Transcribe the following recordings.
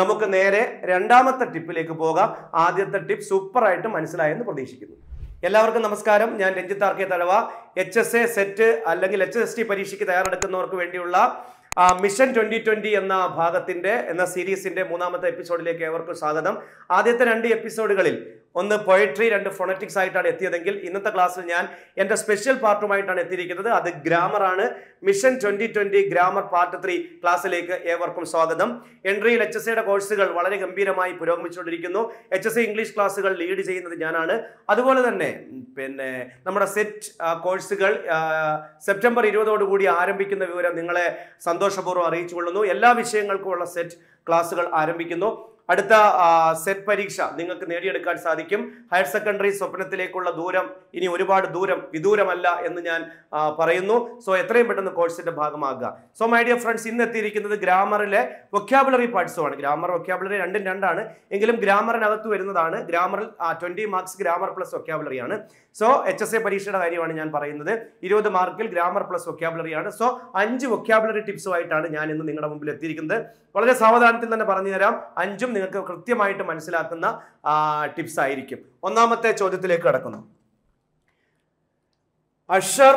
നമുക്ക് നേരെ രണ്ടാമത്തെ ടിപ്പിലേക്ക് പോകാം ആദ്യത്തെ ടിപ്പ് സൂപ്പറായിട്ട് മനസ്സിലായെന്ന് പ്രതീക്ഷിക്കുന്നു എല്ലാവർക്കും നമസ്കാരം ഞാൻ Ranjith R K Thazhava H S A SET അല്ലെങ്കിൽ എച്ച് എസ് ടി പരീക്ഷയ്ക്ക് തയ്യാറെടുക്കുന്നവർക്ക് വേണ്ടിയുള്ള മിഷൻ ട്വന്റി ട്വന്റി എന്ന ഭാഗത്തിന്റെ എന്ന സീരീസിന്റെ മൂന്നാമത്തെ എപ്പിസോഡിലേക്ക് ഏവർക്കും സ്വാഗതം ആദ്യത്തെ രണ്ട് എപ്പിസോഡുകളിൽ ഒന്ന് പൊയട്രി രണ്ട് ഫൊണറ്റിക്സ് ആയിട്ടാണ് എത്തിയതെങ്കിൽ ഇന്നത്തെ ക്ലാസ്സിൽ ഞാൻ എൻ്റെ സ്പെഷ്യൽ പാർട്ടുമായിട്ടാണ് എത്തിയിരിക്കുന്നത് അത് ഗ്രാമറാണ് mission twenty twenty grammar part three ക്ലാസ്സിലേക്ക് ഏവർക്കും സ്വാഗതം എൻട്രിയിൽ എച്ച് എസ് സിയുടെ കോഴ്സുകൾ വളരെ ഗംഭീരമായി പുരോഗമിച്ചുകൊണ്ടിരിക്കുന്നു എച്ച് എസ് സി ഇംഗ്ലീഷ് ക്ലാസ്സുകൾ ലീഡ് ചെയ്യുന്നത് ഞാനാണ് അതുപോലെ തന്നെ പിന്നെ നമ്മുടെ സെറ്റ് കോഴ്സുകൾ സെപ്റ്റംബർ ഇരുപതോടുകൂടി ആരംഭിക്കുന്ന വിവരം നിങ്ങളെ സന്തോഷപൂർവ്വം അറിയിച്ചു കൊള്ളുന്നു എല്ലാ വിഷയങ്ങൾക്കുമുള്ള സെറ്റ് ക്ലാസ്സുകൾ ആരംഭിക്കുന്നു അടുത്ത സെറ്റ് പരീക്ഷ നിങ്ങൾക്ക് നേടിയെടുക്കാൻ സാധിക്കും ഹയർ സെക്കൻഡറി സ്വപ്നത്തിലേക്കുള്ള ദൂരം ഇനി ഒരുപാട് ദൂരം വിദൂരമല്ല എന്ന് ഞാൻ പറയുന്നു സോ എത്രയും പെട്ടെന്ന് കോഴ്സിന്റെ ഭാഗമാകുക സോ മൈ ഡിയർ ഫ്രണ്ട്സ് ഇന്ന് എത്തിയിരിക്കുന്നത് ഗ്രാമറിലെ വൊക്കാബുലറി പാർട്സുമാണ് ഗ്രാമർ വൊക്കാബുലറി രണ്ടും രണ്ടാണ് എങ്കിലും ഗ്രാമറിനകത്ത് വരുന്നതാണ് ഗ്രാമറിൽ twenty marks grammar plus vocabulary ആണ് സോ എച്ച് എസ് എ പരീക്ഷയുടെ കാര്യമാണ് ഞാൻ പറയുന്നത് ഇരുപത് മാർക്കിൽ ഗ്രാമർ പ്ലസ് വൊക്കാബുലറി ആണ് സോ അഞ്ച് വൊക്കാബുലറി ടിപ്സുമായിട്ടാണ് ഞാൻ ഇന്ന് നിങ്ങളുടെ മുമ്പിൽ എത്തിയിരിക്കുന്നത് വളരെ സാവധാനത്തിൽ തന്നെ പറഞ്ഞു തരാം അഞ്ചും നിങ്ങൾക്ക് കൃത്യമായിട്ട് മനസ്സിലാക്കുന്ന ടിപ്സ് ആയിരിക്കും ഒന്നാമത്തെ ചോദ്യത്തിലേക്ക് കടക്കുന്നു അഷർ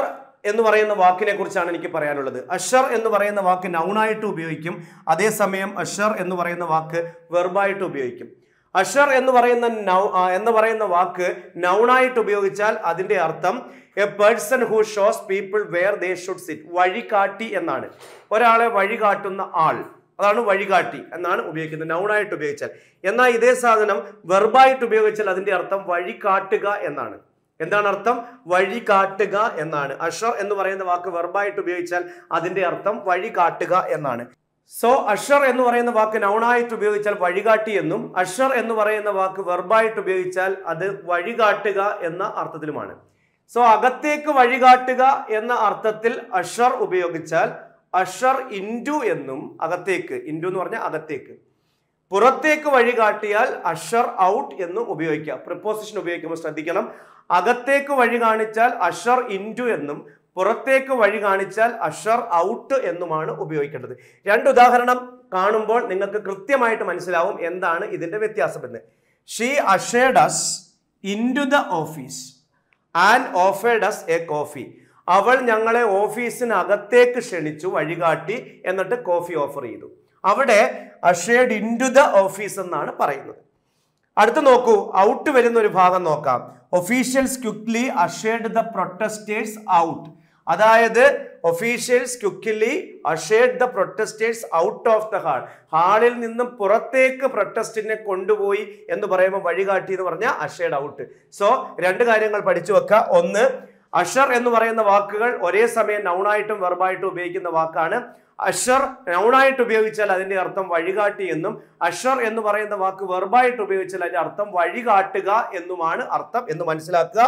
എന്ന് പറയുന്ന വാക്കിനെ കുറിച്ചാണ് എനിക്ക് പറയാനുള്ളത് അഷർ എന്ന് പറയുന്ന വാക്ക് നൗണായിട്ട് ഉപയോഗിക്കും അതേസമയം അഷർ എന്ന് പറയുന്ന വാക്ക് വെർബായിട്ട് ഉപയോഗിക്കും അഷർ എന്ന് പറയുന്ന നൗ എന്ന് പറയുന്ന വാക്ക് നൗണായിട്ട് ഉപയോഗിച്ചാൽ അതിൻ്റെ അർത്ഥം a person who shows people where they should sit വഴി കാട്ടി എന്നാണ് ഒരാളെ വഴി കാട്ടുന്ന ആൾ അതാണ് വഴികാട്ടി എന്നാണ് ഉപയോഗിക്കുന്നത് നൗണായിട്ട് ഉപയോഗിച്ചാൽ എന്നാൽ ഇതേ സാധനം വെർബായിട്ട് ഉപയോഗിച്ചാൽ അതിൻ്റെ അർത്ഥം വഴി കാട്ടുക എന്നാണ് എന്താണ് അർത്ഥം വഴി കാട്ടുക എന്നാണ് അഷ എന്ന് പറയുന്ന വാക്ക് വെർബായിട്ട് ഉപയോഗിച്ചാൽ അതിൻ്റെ അർത്ഥം വഴി കാട്ടുക എന്നാണ് സോ അഷർ എന്ന് പറയുന്ന വാക്ക് നൗണായിട്ട് ഉപയോഗിച്ചാൽ വഴികാട്ടി എന്നും അഷർ എന്ന് പറയുന്ന വാക്ക് വെർബായിട്ട് ഉപയോഗിച്ചാൽ അത് വഴികാട്ടുക എന്ന അർത്ഥത്തിലുമാണ് സോ അകത്തേക്ക് വഴികാട്ടുക എന്ന അർത്ഥത്തിൽ അഷർ ഉപയോഗിച്ചാൽ അഷർ ഇൻഡു എന്നും അകത്തേക്ക് ഇൻഡു എന്ന് പറഞ്ഞാൽ അകത്തേക്ക് പുറത്തേക്ക് വഴി കാട്ടിയാൽ അഷർ ഔട്ട് എന്നും ഉപയോഗിക്കാം പ്രിപ്പോസിഷൻ ഉപയോഗിക്കുമ്പോൾ ശ്രദ്ധിക്കണം അകത്തേക്ക് വഴി കാണിച്ചാൽ അഷർ ഇൻഡു എന്നും പുറത്തേക്ക് വഴി കാണിച്ചാൽ അഷർ ഔട്ട് എന്നുമാണ് ഉപയോഗിക്കേണ്ടത് രണ്ട് ഉദാഹരണം കാണുമ്പോൾ നിങ്ങൾക്ക് കൃത്യമായിട്ട് മനസ്സിലാവും എന്താണ് ഇതിൻ്റെ എന്ന് she അഷേഡസ് us in to the office and ഓഫേഡസ് us a coffee അവൾ ഞങ്ങളെ ഓഫീസിനകത്തേക്ക് ക്ഷണിച്ചു വഴികാട്ടി എന്നിട്ട് കോഫി ഓഫർ ചെയ്തു അവിടെ അഷേഡ് ഇൻറ്റു ദ ഓഫീസ് എന്നാണ് പറയുന്നത് അടുത്ത് നോക്കൂ ഔട്ട് വരുന്ന ഒരു ഭാഗം നോക്കാം officials quickly ushered the protesters out അതായത് officials quickly ushered the protesters out of the hall ഹാളിൽ നിന്നും പുറത്തേക്ക് പ്രൊട്ടസ്റ്റിനെ കൊണ്ടുപോയി എന്ന് പറയുമ്പോൾ വഴികാട്ടി എന്ന് പറഞ്ഞാൽ അഷേഡ് ഔട്ട് സോ രണ്ട് കാര്യങ്ങൾ പഠിച്ചു വെക്കുക ഒന്ന് അഷർ എന്ന് പറയുന്ന വാക്കുകൾ ഒരേ സമയം നൗണായിട്ടും വെറുബായിട്ടും ഉപയോഗിക്കുന്ന വാക്കാണ് അഷർ നൗണായിട്ട് ഉപയോഗിച്ചാൽ അതിൻ്റെ അർത്ഥം വഴികാട്ടി എന്നും അഷർ എന്ന് പറയുന്ന വാക്ക് വെറുബായിട്ട് ഉപയോഗിച്ചാൽ അതിൻ്റെ അർത്ഥം വഴികാട്ടുക എന്നുമാണ് അർത്ഥം എന്ന് മനസ്സിലാക്കുക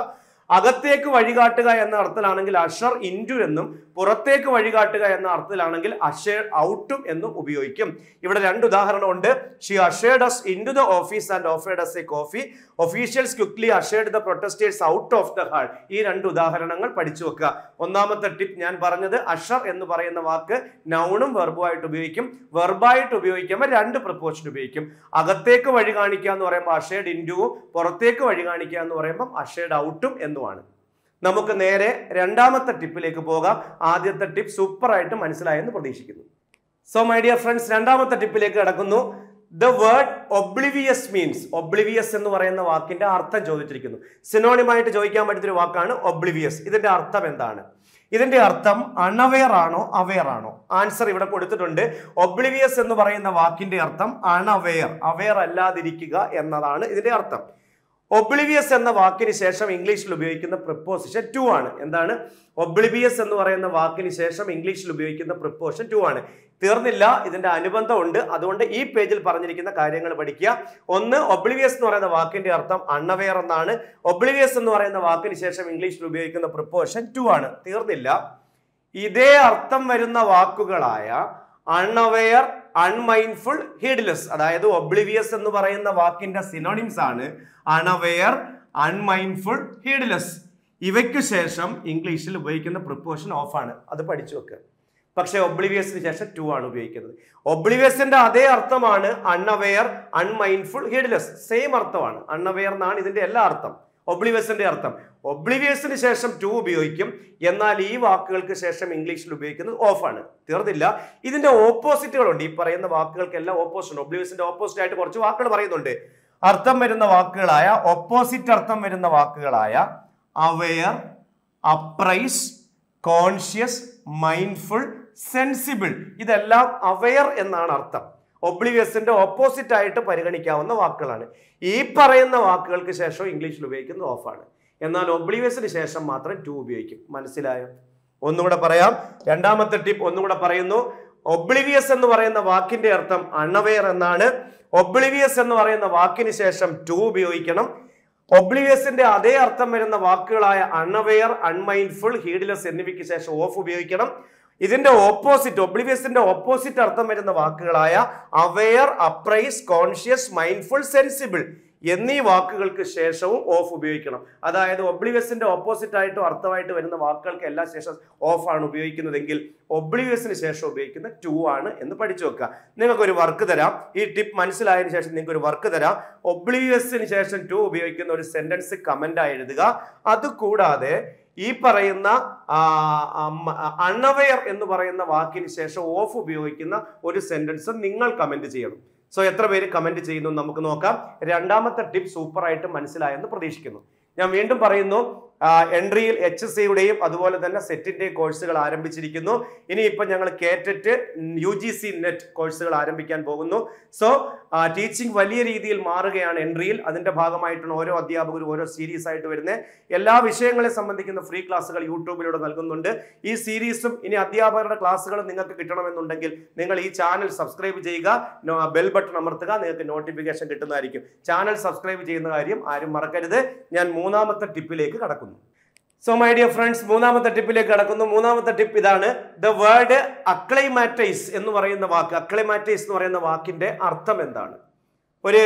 അകത്തേക്ക് വഴികാട്ടുക എന്ന അർത്ഥത്തിലാണെങ്കിൽ അഷർ ഇൻറ്റു എന്നും പുറത്തേക്ക് വഴികാട്ടുക എന്ന അർത്ഥത്തിലാണെങ്കിൽ അഷേർ ഔട്ടും എന്നും ഉപയോഗിക്കും ഇവിടെ രണ്ട് ഉദാഹരണം ഉണ്ട് she ushered us into the office and offered us a coffee officials quickly ushered the protesters out of the hall ഈ രണ്ട് ഉദാഹരണങ്ങൾ പഠിച്ചു വെക്കുക ഒന്നാമത്തെ ടിപ്പ് ഞാൻ പറഞ്ഞത് അഷർ എന്ന് പറയുന്ന വാക്ക് നൗണും വെർബുമായിട്ട് ഉപയോഗിക്കും വെർബായിട്ട് ഉപയോഗിക്കുമ്പോൾ രണ്ട് പ്രപ്പോഷൻ ഉപയോഗിക്കും അകത്തേക്ക് വഴി കാണിക്കുക എന്ന് പറയുമ്പോൾ അഷേഡ് ഇൻറ്റുവും പുറത്തേക്ക് വഴി കാണിക്കുക എന്ന് പറയുമ്പോൾ അഷേഡ് ഔട്ടും എന്ന് ബിന്ദുവാണ് നമുക്ക് നേരെ രണ്ടാമത്തെ ടിപ്പിലേക്ക് പോകാം ആദ്യത്തെ ടിപ്പ് സൂപ്പറായിട്ട് മനസ്സിലായെന്ന് പ്രതീക്ഷിക്കുന്നു സോ മൈ ഡിയർ ഫ്രണ്ട്സ് രണ്ടാമത്തെ ടിപ്പിലേക്ക് കടക്കുന്നു the word oblivious means oblivious എന്ന് പറയുന്ന വാക്കിന്റെ അർത്ഥം ചോദിച്ചിരിക്കുന്നു സിനോണിമായിട്ട് ചോദിക്കാൻ ഒരു വാക്കാണ് ഒബ്ലിവിയസ് ഇതിന്റെ അർത്ഥം എന്താണ് ഇതിന്റെ അർത്ഥം അൺഅവെയർ ആണോ അവെയർ ആണോ ആൻസർ ഇവിടെ കൊടുത്തിട്ടുണ്ട് ഒബ്ലിവിയസ് എന്ന് പറയുന്ന വാക്കിന്റെ അർത്ഥം അൺഅവെയർ അവെയർ അല്ലാതിരിക്കുക എന്നതാണ് ഇതിന്റെ അർത്ഥം ഒബ്ലിവിയസ് എന്ന വാക്കിന് ശേഷം ഇംഗ്ലീഷിൽ ഉപയോഗിക്കുന്ന പ്രിപ്പോസിഷൻ ടു ആണ് എന്താണ് ഒബ്ലിവിയസ് എന്ന് പറയുന്ന വാക്കിന് ശേഷം ഇംഗ്ലീഷിൽ ഉപയോഗിക്കുന്ന പ്രിപ്പോസിഷൻ ടു ആണ് തീർന്നില്ല ഇതിന്റെ അനുബന്ധമുണ്ട് അതുകൊണ്ട് ഈ പേജിൽ പറഞ്ഞിരിക്കുന്ന കാര്യങ്ങൾ പഠിക്കുക ഒന്ന് ഒബ്ലിവിയസ് എന്ന് പറയുന്ന വാക്കിന്റെ അർത്ഥം അൺഅവെയർ എന്നാണ് ഒബ്ലിവിയസ് എന്ന് പറയുന്ന വാക്കിന് ശേഷം ഇംഗ്ലീഷിൽ ഉപയോഗിക്കുന്ന പ്രിപ്പോസിഷൻ ടു ആണ് തീർന്നില്ല ഇതേ അർത്ഥം വരുന്ന വാക്കുകളായ അൺഅവെയർ അൺമൈൻഫുൾ ഹീഡ്ലെസ് അതായത് ഒബ്ലിവിയസ് എന്ന് പറയുന്ന വാക്കിന്റെ സിനോണിംസ് ആണ് അൺഅവെയർ അൺമൈൻഫുൾ ഹീഡ്ലെസ് ഇവയ്ക്ക് ശേഷം ഇംഗ്ലീഷിൽ ഉപയോഗിക്കുന്ന പ്രിപ്പോഷൻ ഓഫ് ആണ് അത് പഠിച്ചു വെക്കുക പക്ഷേ ഒബ്ലിവിയസിന് ശേഷം ടു ആണ് ഉപയോഗിക്കുന്നത് ഒബ്ലിവിയസിന്റെ അതേ അർത്ഥമാണ് അൺഅവെയർ അൺമൈൻഫുൾ ഹീഡ്ലെസ് സെയിം അർത്ഥമാണ് അൺഅവെയർ എന്നാണ് ഇതിന്റെ എല്ലാ അർത്ഥം ഒബ്ലിവിയസിൻ്റെ അർത്ഥം ഒബ്ലിവിയസിന് ശേഷം ടു ഉപയോഗിക്കും എന്നാൽ ഈ വാക്കുകൾക്ക് ശേഷം ഇംഗ്ലീഷിൽ ഉപയോഗിക്കുന്നത് ഓഫാണ് തീർന്നില്ല ഇതിൻ്റെ ഓപ്പോസിറ്റുകളുണ്ട് ഈ പറയുന്ന വാക്കുകൾക്കെല്ലാം ഓപ്പോസിറ്റ് ഒബ്ലിവിയസിൻ്റെ ഓപ്പോസിറ്റ് ആയിട്ട് കുറച്ച് വാക്കുകൾ പറയുന്നുണ്ട് അർത്ഥം വരുന്ന വാക്കുകളായ ഓപ്പോസിറ്റ് അർത്ഥം വരുന്ന വാക്കുകളായ aware apprise conscious mindful sensible ഇതെല്ലാം അവെയർ എന്നാണ് അർത്ഥം ഒബ്ലിവിയസിന്റെ ഓപ്പോസിറ്റ് ആയിട്ട് പരിഗണിക്കാവുന്ന വാക്കുകളാണ് ഈ പറയുന്ന വാക്കുകൾക്ക് ശേഷം ഇംഗ്ലീഷിൽ ഉപയോഗിക്കുന്നത് ഓഫാണ് എന്നാൽ ഒബ്ലിവിയസിന് ശേഷം മാത്രം ടു ഉപയോഗിക്കും മനസ്സിലായോ ഒന്നുകൂടെ പറയാം രണ്ടാമത്തെ ടിപ്പ് ഒന്നുകൂടെ പറയുന്നു ഒബ്ലിവിയസ് എന്ന് പറയുന്ന വാക്കിന്റെ അർത്ഥം അൺഅവെയർ എന്നാണ് ഒബ്ലിവിയസ് എന്ന് പറയുന്ന വാക്കിന് ശേഷം ടു ഉപയോഗിക്കണം ഒബ്ലിവിയസിന്റെ അതേ അർത്ഥം വരുന്ന വാക്കുകളായ അൺവെയർ അൺമൈൻഫുൾ ഹീഡ്ലെസ് എന്നിവയ്ക്ക് ശേഷം ഓഫ് ഉപയോഗിക്കണം ഇതിന്റെ ഓപ്പോസിറ്റ് ഒബ്ലിവിയസിന്റെ ഓപ്പോസിറ്റ് അർത്ഥം വരുന്ന വാക്കുകളായ aware apprise conscious mindful sensible എന്നീ വാക്കുകൾക്ക് ശേഷവും ഓഫ് ഉപയോഗിക്കണം അതായത് ഒബ്ലിവിയസിന്റെ ഓപ്പോസിറ്റ് ആയിട്ടും അർത്ഥമായിട്ട് വരുന്ന വാക്കുകൾക്ക് എല്ലാ ശേഷം ഓഫാണ് ഉപയോഗിക്കുന്നതെങ്കിൽ ഒബ്ലിവിയസിന് ശേഷം ഉപയോഗിക്കുന്ന ടു ആണ് എന്ന് പഠിച്ചു വെക്കുക നിങ്ങൾക്കൊരു വർക്ക് തരാം ഈ ടിപ്പ് മനസ്സിലായതിനു ശേഷം നിങ്ങൾക്ക് ഒരു വർക്ക് തരാം ഒബ്ലിവിയസിന് ശേഷം ടു ഉപയോഗിക്കുന്ന ഒരു സെന്റൻസ് കമന്റ് ആയി എഴുതുക അതുകൂടാതെ ഈ പറയുന്ന അൺഅവെയർ എന്ന് പറയുന്ന വാക്കിന് ശേഷം ഓഫ് ഉപയോഗിക്കുന്ന ഒരു സെന്റൻസ് നിങ്ങൾ കമന്റ് ചെയ്യണം സോ എത്ര പേര് കമന്റ് ചെയ്യുന്നു നമുക്ക് നോക്കാം രണ്ടാമത്തെ ടിപ്പ് സൂപ്പറായിട്ട് മനസ്സിലായെന്ന് പ്രതീക്ഷിക്കുന്നു ഞാൻ വീണ്ടും പറയുന്നു എൻട്രിയിൽ എച്ച് സിയുടെയും അതുപോലെ തന്നെ സെറ്റിൻ്റെയും കോഴ്സുകൾ ആരംഭിച്ചിരിക്കുന്നു ഇനിയിപ്പോൾ ഞങ്ങൾ KTET U G C NET കോഴ്സുകൾ ആരംഭിക്കാൻ പോകുന്നു സോ ടീച്ചിങ് വലിയ രീതിയിൽ മാറുകയാണ് എൻട്രിയിൽ അതിൻ്റെ ഭാഗമായിട്ടാണ് ഓരോ അധ്യാപകരും ഓരോ സീരീസ് ആയിട്ട് വരുന്നത് എല്ലാ വിഷയങ്ങളെ സംബന്ധിക്കുന്ന ഫ്രീ ക്ലാസ്സുകൾ യൂട്യൂബിലൂടെ നൽകുന്നുണ്ട് ഈ സീരീസും ഇനി അധ്യാപകരുടെ ക്ലാസ്സുകളും നിങ്ങൾക്ക് കിട്ടണമെന്നുണ്ടെങ്കിൽ നിങ്ങൾ ഈ ചാനൽ സബ്സ്ക്രൈബ് ചെയ്യുക ബെൽ ബട്ടൺ അമർത്തുക നിങ്ങൾക്ക് നോട്ടിഫിക്കേഷൻ കിട്ടുന്നതായിരിക്കും ചാനൽ സബ്സ്ക്രൈബ് ചെയ്യുന്ന കാര്യം ആരും മറക്കരുത് ഞാൻ മൂന്നാമത്തെ ടിപ്പിലേക്ക് കടക്കും സോ മൈ ഡിയർ ഫ്രണ്ട്സ് മൂന്നാമത്തെ ടിപ്പിലേക്ക് കടക്കുന്നു മൂന്നാമത്തെ ടിപ്പ് ഇതാണ് ദ വേർഡ് അക്ലൈമാറ്റൈസ് എന്ന് പറയുന്ന വാക്ക് അക്ലൈമാറ്റൈസ് എന്ന് പറയുന്ന വാക്കിന്റെ അർത്ഥം എന്താണ് ഒരു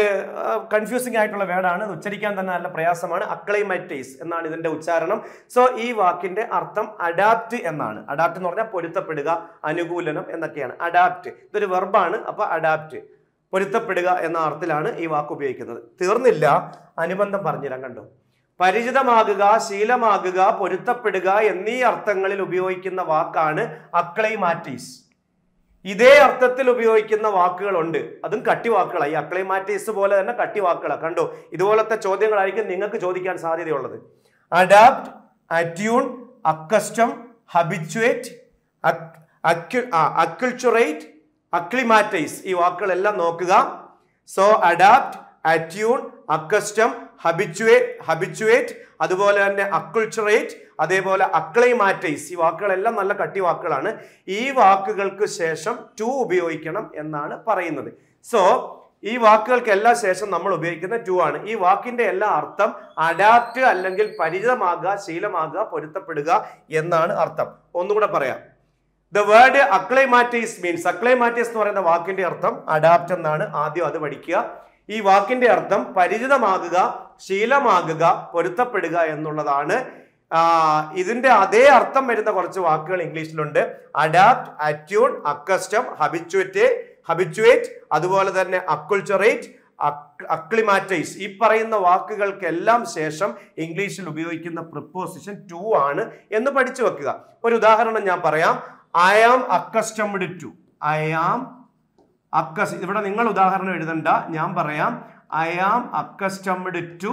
കൺഫ്യൂസിംഗ് ആയിട്ടുള്ള വേർഡാണ് ഉച്ചരിക്കാൻ തന്നെ നല്ല പ്രയാസമാണ് അക്ലൈമാറ്റൈസ് എന്നാണ് ഇതിന്റെ ഉച്ചാരണം സോ ഈ വാക്കിന്റെ അർത്ഥം അഡാപ്റ്റ് എന്നാണ് അഡാപ്റ്റ് എന്ന് പറഞ്ഞാൽ പൊരുത്തപ്പെടുക അനുകൂലനം എന്നൊക്കെയാണ് അഡാപ്റ്റ് ഇതൊരു വെർബാണ് അപ്പൊ അഡാപ്റ്റ് പൊരുത്തപ്പെടുക എന്ന അർത്ഥത്തിലാണ് ഈ വാക്ക് ഉപയോഗിക്കുന്നത് തീർന്നില്ല അനുബന്ധം പറഞ്ഞുതരാം കണ്ടു പരിചിതമാകുക ശീലമാകുക പൊരുത്തപ്പെടുക എന്നീ അർത്ഥങ്ങളിൽ ഉപയോഗിക്കുന്ന വാക്കാണ് അക്ലൈമാറ്റീസ് ഇതേ അർത്ഥത്തിൽ ഉപയോഗിക്കുന്ന വാക്കുകളുണ്ട് അതും കട്ടി ഈ അക്ലൈമാറ്റീസ് പോലെ തന്നെ വാക്കുകളാണ് കണ്ടോ ഇതുപോലത്തെ ചോദ്യങ്ങളായിരിക്കും നിങ്ങൾക്ക് ചോദിക്കാൻ സാധ്യതയുള്ളത് അഡാപ്റ്റ് അറ്റ്യൂൺ അക്കസ്റ്റം ഹബിച്വേറ്റ് അക്യുൾച്ചുറേറ്റ് അക്ലിമാറ്റൈസ് ഈ വാക്കുകളെല്ലാം നോക്കുക so adapt attune accustom habituate habituate അതുപോലെ തന്നെ അക്കുൾച്ചറേറ്റ് അതേപോലെ അക്ലൈമാറ്റൈസ് ഈ വാക്കുകളെല്ലാം നല്ല കട്ടി വാക്കുകളാണ് ഈ വാക്കുകൾക്ക് ശേഷം ടു ഉപയോഗിക്കണം എന്നാണ് പറയുന്നത് സോ ഈ വാക്കുകൾക്കെല്ലാം ശേഷം നമ്മൾ ഉപയോഗിക്കുന്ന ടു ആണ് ഈ വാക്കിന്റെ എല്ലാ അർത്ഥം അഡാപ്റ്റ് അല്ലെങ്കിൽ പരിചിതമാകുക ശീലമാകുക പൊരുത്തപ്പെടുക എന്നാണ് അർത്ഥം ഒന്നുകൂടെ പറയാം the word acclimatise means acclimatise എന്ന് പറയുന്ന വാക്കിന്റെ അർത്ഥം അഡാപ്റ്റ് എന്നാണ് ആദ്യം അത് പഠിക്കുക ഈ വാക്കിന്റെ അർത്ഥം പരിചിതമാകുക ശീലമാകുക പൊരുത്തപ്പെടുക എന്നുള്ളതാണ് ഇതിന്റെ അതേ അർത്ഥം വരുന്ന കുറച്ച് വാക്കുകൾ ഇംഗ്ലീഷിലുണ്ട് അഡാപ്റ്റ് അറ്റ്യൂൺ അക്കസ്റ്റം ഹബിച്വറ്റ് ഹബിച്വേറ്റ് അതുപോലെ തന്നെ അക്കുൾച്ചറേറ്റ് അക്ലിമാറ്റൈസ് ഈ പറയുന്ന വാക്കുകൾക്കെല്ലാം ശേഷം ഇംഗ്ലീഷിൽ ഉപയോഗിക്കുന്ന പ്രിപ്പോസിഷൻ ടു ആണ് എന്ന് പഠിച്ചു വെക്കുക ഒരു ഉദാഹരണം ഞാൻ പറയാം I am accustomed to I am അക്കസ് ഇവിടെ നിങ്ങൾ ഉദാഹരണം എഴുതണ്ട ഞാൻ പറയാം I am accustomed to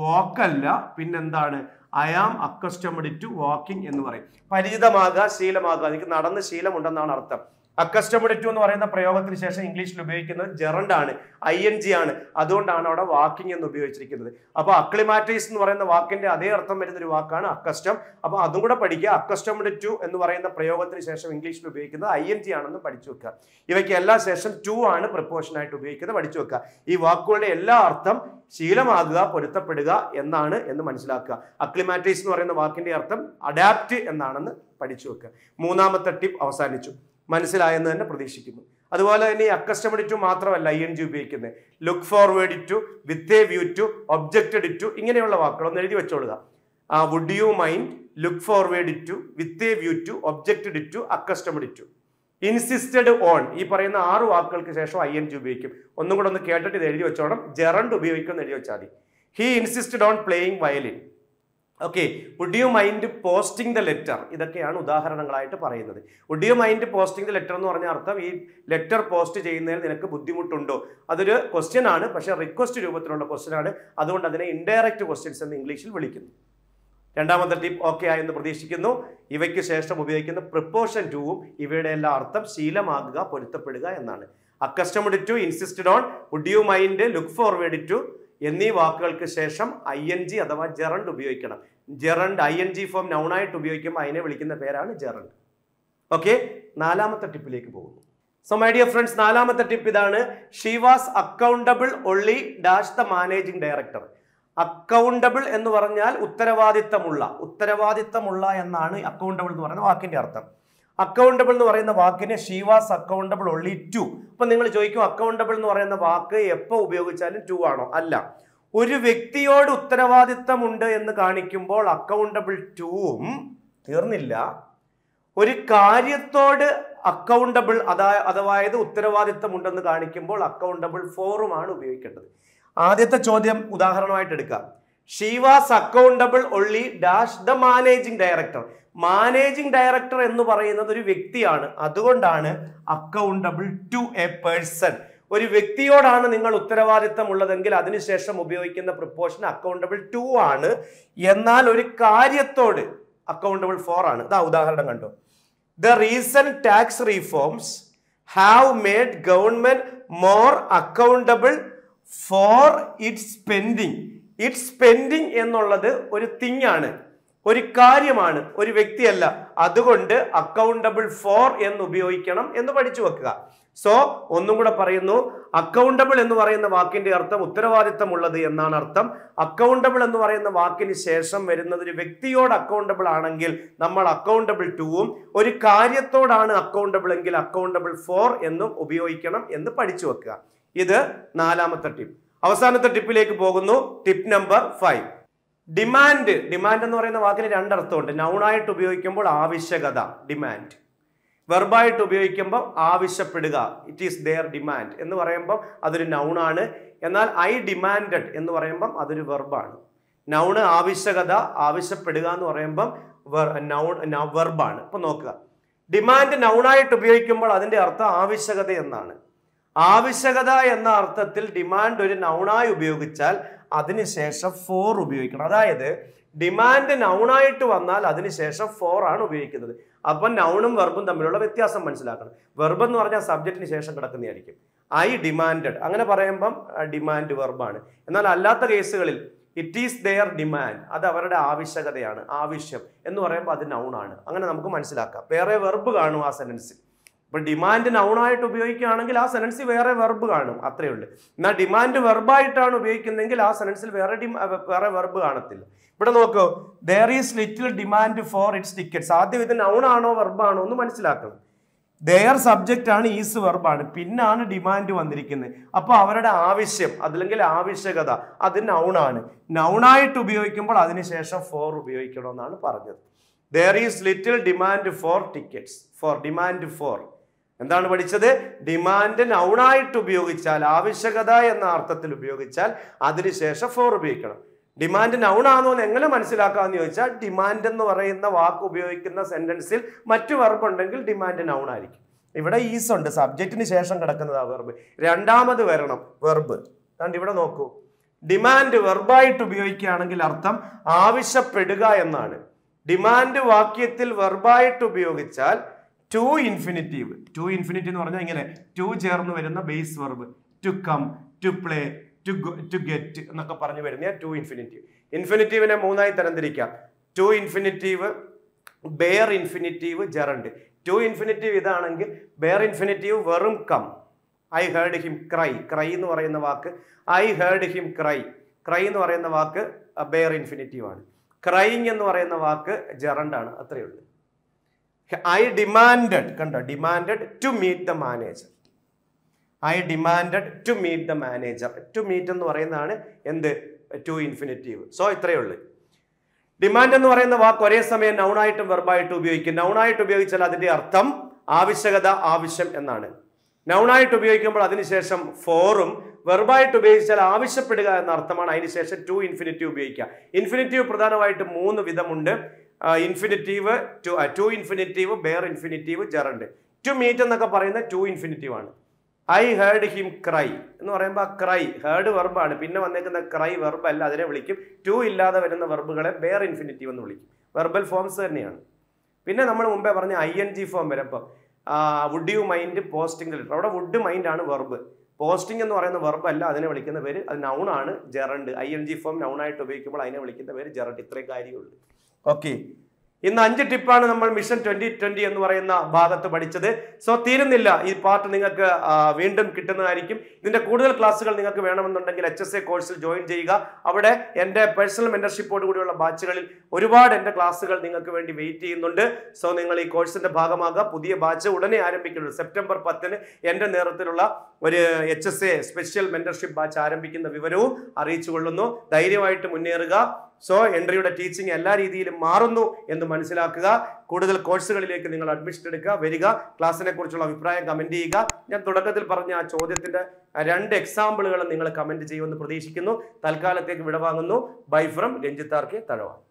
walk അല്ല പിന്നെന്താണ് I am accustomed to walking എന്ന് പറയും പരിചിതമാകുക ശീലമാകുക എനിക്ക് നടന്ന് ശീലമുണ്ടെന്നാണ് അർത്ഥം അക്കസ്റ്റമഡ് ടു എന്ന് പറയുന്ന പ്രയോഗത്തിന് ശേഷം ഇംഗ്ലീഷിൽ ഉപയോഗിക്കുന്നത് ജെറണ്ട് ആണ് ഐ എൻ ജി ആണ് അതുകൊണ്ടാണ് അവിടെ വാക്കിംഗ് എന്ന് ഉപയോഗിച്ചിരിക്കുന്നത് അപ്പോൾ അക്ലിമാറ്റൈസ് എന്ന് പറയുന്ന വാക്കിന്റെ അതേ അർത്ഥം വരുന്ന ഒരു വാക്കാണ് അക്കസ്റ്റം അപ്പോൾ അതും കൂടെ പഠിക്കുക അക്കസ്റ്റമഡ് ടു എന്ന് പറയുന്ന പ്രയോഗത്തിന് ശേഷം ഇംഗ്ലീഷിൽ ഉപയോഗിക്കുന്നത് ഐ എൻ ജി ആണെന്ന് പഠിച്ചു വെക്കുക ഇവയ്ക്ക് എല്ലാ ശേഷം ടു ആണ് പ്രിപ്പോഷൻ ആയിട്ട് ഉപയോഗിക്കുന്നത് പഠിച്ചു വെക്കുക ഈ വാക്കുകളുടെ എല്ലാ അർത്ഥം ശീലമാകുക പൊരുത്തപ്പെടുക എന്നാണ് എന്ന് മനസ്സിലാക്കുക അക്ലിമാറ്റൈസ് എന്ന് പറയുന്ന വാക്കിന്റെ അർത്ഥം അഡാപ്റ്റ് എന്നാണെന്ന് പഠിച്ചു വെക്കുക മൂന്നാമത്തെ ടിപ്പ് അവസാനിച്ചു മനസ്സിലായെന്ന് തന്നെ പ്രതീക്ഷിക്കുന്നു അതുപോലെ തന്നെ ഈ അക്കസ്റ്റമഡ് ടു മാത്രമല്ല ഐ എൻ ജി ഉപയോഗിക്കുന്നത് look forward to with a view to objected to ഇങ്ങനെയുള്ള വാക്കുകളൊന്ന് എഴുതി വെച്ചോളുക ആ would you mind look forward to with a view to objected to accustomed to insisted on ഈ പറയുന്ന ആറ് വാക്കുകൾക്ക് ശേഷം ഐ എൻ ജി ഉപയോഗിക്കും ഒന്നും കൂടെ ഒന്ന് കേട്ടിട്ട് ഇത് എഴുതി വെച്ചോണം ജെറണ്ട് ഉപയോഗിക്കുമെന്ന് എഴുതി വെച്ചാൽ മതി he insisted on playing violin okay would you mind posting the letter ഇതൊക്കെയാണ് ഉദാഹരണങ്ങളായിട്ട് പറയുന്നത് would you mind posting the letter എന്ന് പറഞ്ഞ അർത്ഥം ഈ ലെറ്റർ പോസ്റ്റ് ചെയ്യുന്നതിൽ നിനക്ക് ബുദ്ധിമുട്ടുണ്ടോ അതൊരു ക്വസ്റ്റ്യൻ ആണ് പക്ഷേ റിക്വസ്റ്റ് രൂപത്തിലുള്ള ക്വസ്റ്റ്യൻ ആണ് അതുകൊണ്ട് അതിനെ ഇൻഡയറക്റ്റ് ക്വസ്റ്റ്യൻസ് എന്ന് ഇംഗ്ലീഷിൽ വിളിക്കുന്നു രണ്ടാമത്തെ ടിപ്പ് ഓക്കെ ആയെന്ന് പ്രതീക്ഷിക്കുന്നു ഇവയ്ക്ക് ശേഷം ഉപയോഗിക്കുന്ന പ്രിപ്പോഷൻ ടൂവും ഇവയുടെ എല്ലാ അർത്ഥം ശീലമാകുക പൊരുത്തപ്പെടുക എന്നാണ് accustomed to insisted on would you mind look forward to എന്നീ വാക്കുകൾക്ക് ശേഷം ഐ എൻ ജി അഥവാ ജെറണ്ട് ഉപയോഗിക്കണം gerund I N G form നൗണായിട്ട് ഉപയോഗിക്കുമ്പോൾ അതിനെ വിളിക്കുന്ന പേരാണ് ജെറണ്ട് ഓക്കെ നാലാമത്തെ ടിപ്പിലേക്ക് പോകുന്നു സോ മൈ ഡിയർ ഫ്രണ്ട്സ് നാലാമത്തെ ടിപ്പ് ഇതാണ് she was accountable only dash the managing director accountable എന്ന് പറഞ്ഞാൽ ഉത്തരവാദിത്തമുള്ള ഉത്തരവാദിത്തമുള്ള എന്നാണ് അക്കൗണ്ടബിൾ എന്ന് പറയുന്ന വാക്കിന്റെ അർത്ഥം അക്കൗണ്ടബിൾ എന്ന് പറയുന്ന വാക്കിന് she was accountable only to അപ്പം നിങ്ങൾ ചോദിക്കും അക്കൗണ്ടബിൾ എന്ന് പറയുന്ന വാക്ക് എപ്പോൾ ഉപയോഗിച്ചാലും ടു ആണോ അല്ല ഒരു വ്യക്തിയോട് ഉത്തരവാദിത്തമുണ്ട് എന്ന് കാണിക്കുമ്പോൾ അക്കൗണ്ടബിൾ ടുവും തീർന്നില്ല ഒരു കാര്യത്തോട് അക്കൗണ്ടബിൾ അതാ അതായത് ഉണ്ടെന്ന് കാണിക്കുമ്പോൾ അക്കൗണ്ടബിൾ ഫോറുമാണ് ഉപയോഗിക്കേണ്ടത് ആദ്യത്തെ ചോദ്യം ഉദാഹരണമായിട്ട് എടുക്കാം she was accountable only dash the managing director managing director എന്ന് പറയുന്നത് ഒരു വ്യക്തിയാണ് അതുകൊണ്ടാണ് അക്കൗണ്ടബിൾ ടു എ പേഴ്സൺ ഒരു വ്യക്തിയോടാണ് നിങ്ങൾ ഉത്തരവാദിത്തം ഉള്ളതെങ്കിൽ അതിനുശേഷം ഉപയോഗിക്കുന്ന പ്രിപ്പോഷൻ അക്കൗണ്ടബിൾ ടു ആണ് എന്നാൽ ഒരു കാര്യത്തോട് അക്കൗണ്ടബിൾ ഫോർ ആണ് ഇതാ ഉദാഹരണം കണ്ടു the reason tax reforms have made government more accountable for it spending its spending എന്നുള്ളത് ഒരു തിങ് ആണ് ഒരു കാര്യമാണ് ഒരു വ്യക്തിയല്ല അതുകൊണ്ട് അക്കൗണ്ടബിൾ ഫോർ എന്ന് ഉപയോഗിക്കണം എന്ന് പഠിച്ചു വെക്കുക സോ ഒന്നും കൂടെ പറയുന്നു അക്കൗണ്ടബിൾ എന്ന് പറയുന്ന വാക്കിന്റെ അർത്ഥം ഉത്തരവാദിത്തമുള്ളത് എന്നാണ് അർത്ഥം അക്കൗണ്ടബിൾ എന്ന് പറയുന്ന വാക്കിന് ശേഷം വരുന്നത് ഒരു വ്യക്തിയോട് അക്കൗണ്ടബിൾ ആണെങ്കിൽ നമ്മൾ അക്കൗണ്ടബിൾ ടുവും ഒരു കാര്യത്തോടാണ് അക്കൗണ്ടബിൾ എങ്കിൽ അക്കൗണ്ടബിൾ ഫോർ എന്നും ഉപയോഗിക്കണം എന്ന് പഠിച്ചു വെക്കുക ഇത് നാലാമത്തെ ടിപ്പ് അവസാനത്തെ ടിപ്പിലേക്ക് പോകുന്നു tip number five demand demand എന്ന് പറയുന്ന വാക്കിന് രണ്ടർത്ഥമുണ്ട് നൗണായിട്ട് ഉപയോഗിക്കുമ്പോൾ ആവശ്യകത ഡിമാൻഡ് വെർബായിട്ട് ഉപയോഗിക്കുമ്പോൾ ആവശ്യപ്പെടുക ഇറ്റ് ഈസ് ദെയർ ഡിമാൻഡ് എന്ന് പറയുമ്പോൾ അതൊരു നൗണാണ് എന്നാൽ ഐ ഡിമാൻഡഡ് എന്ന് പറയുമ്പം അതൊരു വെർബാണ് നൗണ് ആവശ്യകത ആവശ്യപ്പെടുക എന്ന് പറയുമ്പം നൗൺ വെർബാണ് ഇപ്പം നോക്കുക ഡിമാൻഡ് നൗണായിട്ട് ഉപയോഗിക്കുമ്പോൾ അതിൻ്റെ അർത്ഥം ആവശ്യകത എന്നാണ് ആവശ്യകത എന്ന അർത്ഥത്തിൽ ഡിമാൻഡ് ഒരു നൗണായി ഉപയോഗിച്ചാൽ അതിനുശേഷം ഫോർ ഉപയോഗിക്കണം അതായത് ഡിമാൻഡ് നൗണായിട്ട് വന്നാൽ അതിനുശേഷം ഫോർ ആണ് ഉപയോഗിക്കുന്നത് അപ്പം നൗണും വെർബും തമ്മിലുള്ള വ്യത്യാസം മനസ്സിലാക്കണം വെർബ് എന്ന് പറഞ്ഞാൽ സബ്ജക്റ്റിന് ശേഷം കിടക്കുന്നതായിരിക്കും ഐ ഡിമാൻഡഡ് അങ്ങനെ പറയുമ്പം ഡിമാൻഡ് വെർബാണ് എന്നാൽ അല്ലാത്ത കേസുകളിൽ ഇറ്റ് ഈസ് ദെയർ ഡിമാൻഡ് അത് അവരുടെ ആവശ്യകതയാണ് ആവശ്യം എന്ന് പറയുമ്പോൾ അത് നൗണാണ് അങ്ങനെ നമുക്ക് മനസ്സിലാക്കാം വേറെ വെർബ് കാണും ആ സെൻറ്റൻസിൽ അപ്പോൾ ഡിമാൻഡ് നൗണായിട്ട് ഉപയോഗിക്കുകയാണെങ്കിൽ ആ സെനൻസിൽ വേറെ വെർബ് കാണും അത്രയേ ഉള്ളൂ എന്നാൽ ഡിമാൻഡ് വെർബായിട്ടാണ് ഉപയോഗിക്കുന്നതെങ്കിൽ ആ സെനൻസിൽ വേറെ വേറെ വെർബ് കാണത്തില്ല ഇവിടെ നോക്കൂ there is little demand for its tickets ആദ്യം ഇത് നൗണാണോ വെർബാണോ എന്ന് മനസ്സിലാക്കണം ദെയർ സബ്ജക്റ്റ് ആണ് ഈസ് വെർബാണ് പിന്നാണ് ഡിമാൻഡ് വന്നിരിക്കുന്നത് അപ്പോൾ അവരുടെ ആവശ്യം അതല്ലെങ്കിൽ ആവശ്യകത അത് നൗണാണ് നൗണായിട്ട് ഉപയോഗിക്കുമ്പോൾ അതിനുശേഷം ഫോർ ഉപയോഗിക്കണമെന്നാണ് പറഞ്ഞത് there is little demand for tickets for demand for എന്താണ് പഠിച്ചത് ഡിമാൻഡ് നൗണായിട്ട് ഉപയോഗിച്ചാൽ ആവശ്യകത എന്ന അർത്ഥത്തിൽ ഉപയോഗിച്ചാൽ അതിനുശേഷം ഫോർ ഉപയോഗിക്കണം ഡിമാൻഡ് നൗണാണോ എന്ന് എങ്ങനെ മനസ്സിലാക്കാമെന്ന് ചോദിച്ചാൽ ഡിമാൻഡ് എന്ന് പറയുന്ന വാക്ക് ഉപയോഗിക്കുന്ന സെന്റൻസിൽ മറ്റു വെർബ് ഉണ്ടെങ്കിൽ ഡിമാൻഡ് നൗൺ ആയിരിക്കും ഇവിടെ ഈസ് ഉണ്ട് സബ്ജക്റ്റിന് ശേഷം കിടക്കുന്നത് ആ വെർബ് രണ്ടാമത് വരണം വെർബ് കണ്ട് ഇവിടെ നോക്കൂ ഡിമാൻഡ് വെർബായിട്ട് ഉപയോഗിക്കുകയാണെങ്കിൽ അർത്ഥം ആവശ്യപ്പെടുക എന്നാണ് ഡിമാൻഡ് വാക്യത്തിൽ വെർബായിട്ട് ഉപയോഗിച്ചാൽ ടു ഇൻഫിനിറ്റീവ് ടു ഇൻഫിനിറ്റി എന്ന് പറഞ്ഞാൽ ഇങ്ങനെ ടു ചേർന്ന് വരുന്ന base verb to come to play to to get എന്നൊക്കെ പറഞ്ഞു വരുന്ന ടു ഇൻഫിനിറ്റീവ് ഇൻഫിനിറ്റീവിനെ മൂന്നായി തരംതിരിക്കാം to infinitive bare infinitive gerund to infinitive ഇതാണെങ്കിൽ ബെയർ ഇൻഫിനിറ്റീവ് വെറും come I heard him cry cry എന്ന് പറയുന്ന വാക്ക് I heard him cry cry എന്ന് പറയുന്ന വാക്ക് ബെയർ uh, ഇൻഫിനിറ്റീവ് ആണ് ക്രൈങ് എന്ന് പറയുന്ന വാക്ക് ജെറണ്ടാണ് അത്രയേ ഉള്ളൂ ഐ ഡിമാൻഡ് കണ്ടോ demand to meet the manager I demand to meet the manager to meet എന്ന് പറയുന്നതാണ് എന്ത് ടു ഇൻഫിനിറ്റീവ് സോ ഇത്രയേ ഉള്ളൂ ഡിമാൻഡ് എന്ന് പറയുന്ന വാക്ക് ഒരേ സമയം നൗണായിട്ടും വെർബായിട്ടും ഉപയോഗിക്കും നൗണായിട്ട് ഉപയോഗിച്ചാൽ അതിന്റെ അർത്ഥം ആവശ്യകത ആവശ്യം എന്നാണ് നൗണായിട്ട് ഉപയോഗിക്കുമ്പോൾ അതിനുശേഷം ഫോറും വെർബായിട്ട് ഉപയോഗിച്ചാൽ ആവശ്യപ്പെടുക എന്ന അർത്ഥമാണ് അതിനുശേഷം ടു ഇൻഫിനിറ്റീവ് ഉപയോഗിക്കുക ഇൻഫിനിറ്റീവ് പ്രധാനമായിട്ട് മൂന്ന് വിധമുണ്ട് infinitive to to infinitive bare infinitive gerund to meet എന്നൊക്കെ പറയുന്ന ടു ഇൻഫിനിറ്റീവ് ആണ് ഐ ഹേർഡ് ഹിം ക്രൈ എന്ന് പറയുമ്പോൾ ക്രൈ ഹേർഡ് വെർബാണ് പിന്നെ വന്നേക്കുന്ന ക്രൈ വെർബ് അല്ല അതിനെ വിളിക്കും ടു ഇല്ലാതെ വരുന്ന വെർബുകളെ ബെയർ ഇൻഫിനിറ്റീവ് എന്ന് വിളിക്കും വെർബൽ ഫോംസ് തന്നെയാണ് പിന്നെ നമ്മൾ മുമ്പേ പറഞ്ഞ ഐ എൻ ജി ഫോം വരുമ്പോൾ would you mind posting letter അവിടെ വുഡ് മൈൻഡ് ആണ് വെർബ് പോസ്റ്റിംഗ് എന്ന് പറയുന്ന വെർബ് അല്ല അതിനെ വിളിക്കുന്ന പേര് അത് നൗണാണ് gerund I N G form നൗണായിട്ട് ഉപയോഗിക്കുമ്പോൾ അതിനെ വിളിക്കുന്ന പേര് ജെറണ്ട് ഇത്രയും കാര്യമുള്ളൂ ഓക്കെ ഇന്ന് അഞ്ച് ടിപ്പാണ് നമ്മൾ മിഷൻ ട്വന്റി ട്വന്റി എന്ന് പറയുന്ന ഭാഗത്ത് പഠിച്ചത് സോ തീരുന്നില്ല ഈ പാർട്ട് നിങ്ങൾക്ക് വീണ്ടും കിട്ടുന്നതായിരിക്കും ഇതിന്റെ കൂടുതൽ ക്ലാസ്സുകൾ നിങ്ങൾക്ക് വേണമെന്നുണ്ടെങ്കിൽ എച്ച് എസ് എ കോഴ്സിൽ ജോയിൻ ചെയ്യുക അവിടെ എൻ്റെ പേഴ്സണൽ മെന്റർഷിപ്പോട് കൂടിയുള്ള ബാച്ചുകളിൽ ഒരുപാട് എൻ്റെ ക്ലാസ്സുകൾ നിങ്ങൾക്ക് വേണ്ടി വെയിറ്റ് ചെയ്യുന്നുണ്ട് സോ നിങ്ങൾ ഈ കോഴ്സിന്റെ ഭാഗമാകുക പുതിയ ബാച്ച് ഉടനെ ആരംഭിക്കുന്നുണ്ട് സെപ്റ്റംബർ പത്തിന് എൻ്റെ നേതൃത്വത്തിലുള്ള ഒരു H S A special mentorship batch ആരംഭിക്കുന്ന വിവരവും അറിയിച്ചു കൊള്ളുന്നു ധൈര്യമായിട്ട് മുന്നേറുക സോ എൻട്രിയുടെ ടീച്ചിങ് എല്ലാ രീതിയിലും മാറുന്നു എന്ന് മനസ്സിലാക്കുക കൂടുതൽ കോഴ്സുകളിലേക്ക് നിങ്ങൾ അഡ്മിഷൻ എടുക്കുക വരിക ക്ലാസ്സിനെ കുറിച്ചുള്ള അഭിപ്രായം കമൻറ്റ് ചെയ്യുക ഞാൻ തുടക്കത്തിൽ പറഞ്ഞ ആ ചോദ്യത്തിൻ്റെ രണ്ട് എക്സാമ്പിളുകളും നിങ്ങൾ കമൻറ്റ് ചെയ്യുമെന്ന് പ്രതീക്ഷിക്കുന്നു തൽക്കാലത്തേക്ക് വിടവാങ്ങുന്നു ബൈ ഫ്രം രഞ്ജിത്താർക്ക് തഴവാൻ